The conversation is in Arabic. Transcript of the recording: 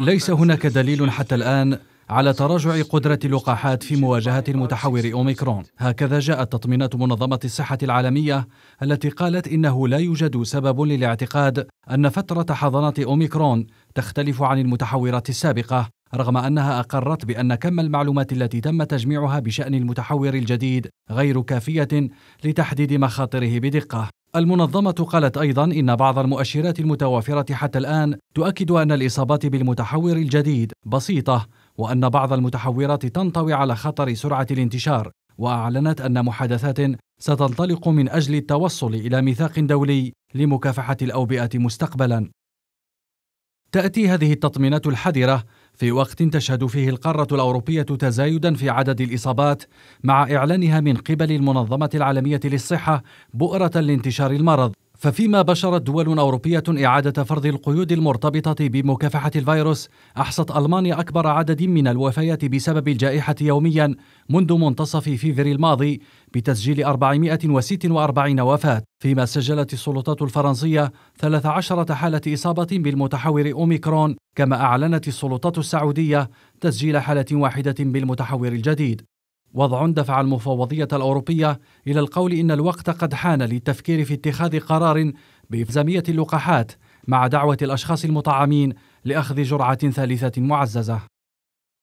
ليس هناك دليل حتى الآن على تراجع قدرة اللقاحات في مواجهة المتحور أوميكرون هكذا جاءت تطمينات منظمة الصحة العالمية التي قالت إنه لا يوجد سبب للاعتقاد أن فترة حضانة أوميكرون تختلف عن المتحورات السابقة رغم أنها أقرت بأن كم المعلومات التي تم تجميعها بشأن المتحور الجديد غير كافية لتحديد مخاطره بدقة المنظمة قالت أيضا إن بعض المؤشرات المتوافرة حتى الآن تؤكد أن الإصابات بالمتحور الجديد بسيطة وأن بعض المتحورات تنطوي على خطر سرعة الانتشار وأعلنت أن محادثات ستنطلق من أجل التوصل إلى ميثاق دولي لمكافحة الأوبئة مستقبلا تأتي هذه التطمينات الحذرة في وقت تشهد فيه القارة الأوروبية تزايدا في عدد الإصابات مع إعلانها من قبل المنظمة العالمية للصحة بؤرة لانتشار المرض ففيما بشرت دول أوروبية إعادة فرض القيود المرتبطة بمكافحة الفيروس أحصت ألمانيا أكبر عدد من الوفيات بسبب الجائحة يوميا منذ منتصف فيفر الماضي بتسجيل 446 وفاة فيما سجلت السلطات الفرنسية 13 حالة إصابة بالمتحور أوميكرون كما أعلنت السلطات السعودية تسجيل حالة واحدة بالمتحور الجديد وضع دفع المفوضية الأوروبية إلى القول إن الوقت قد حان للتفكير في اتخاذ قرار بإفزامية اللقاحات مع دعوة الأشخاص المطعمين لأخذ جرعة ثالثة معززة